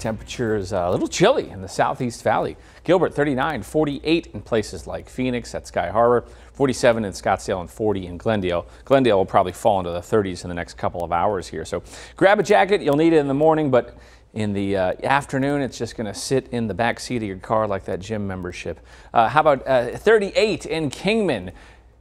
Temperatures uh, a little chilly in the Southeast Valley. Gilbert 39, 48 in places like Phoenix at Sky Harbor, 47 in Scottsdale and 40 in Glendale. Glendale will probably fall into the 30s in the next couple of hours here. So grab a jacket. You'll need it in the morning, but in the uh, afternoon, it's just going to sit in the back seat of your car like that gym membership. Uh, how about uh, 38 in Kingman?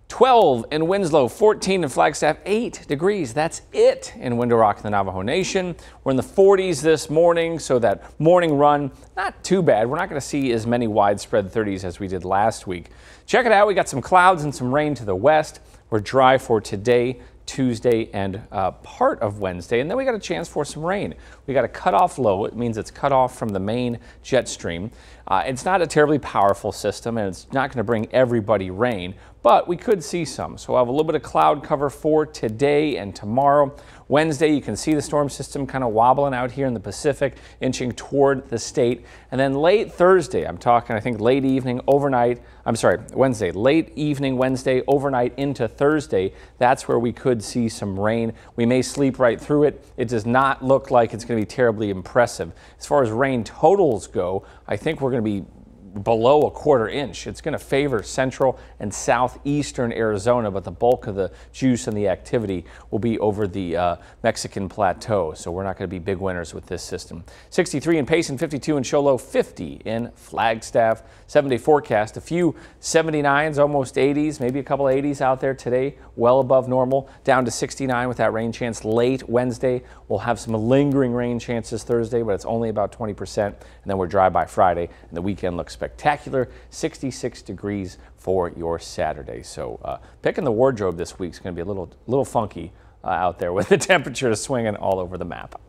12 in Winslow, 14 in Flagstaff, 8 degrees. That's it in Window Rock the Navajo Nation. We're in the 40s this morning, so that morning run, not too bad. We're not going to see as many widespread 30s as we did last week. Check it out. We got some clouds and some rain to the west. We're dry for today, Tuesday, and uh, part of Wednesday. And then we got a chance for some rain. We got a cutoff low. It means it's cut off from the main jet stream. Uh, it's not a terribly powerful system, and it's not going to bring everybody rain but we could see some. So we'll have a little bit of cloud cover for today and tomorrow. Wednesday, you can see the storm system kind of wobbling out here in the Pacific, inching toward the state. And then late Thursday, I'm talking, I think late evening, overnight, I'm sorry, Wednesday, late evening, Wednesday, overnight into Thursday, that's where we could see some rain. We may sleep right through it. It does not look like it's going to be terribly impressive. As far as rain totals go, I think we're going to be below a quarter inch. It's going to favor central and southeastern Arizona, but the bulk of the juice and the activity will be over the uh, Mexican plateau. So we're not going to be big winners with this system. 63 in Payson, 52 in Cholo, 50 in Flagstaff. Seven day forecast, a few 79s, almost 80s, maybe a couple 80s out there today, well above normal, down to 69 with that rain chance late Wednesday. We'll have some lingering rain chances Thursday, but it's only about 20%. And then we're dry by Friday, and the weekend looks spectacular 66 degrees for your Saturday. So uh, picking the wardrobe this week is going to be a little, little funky uh, out there with the temperatures swinging all over the map.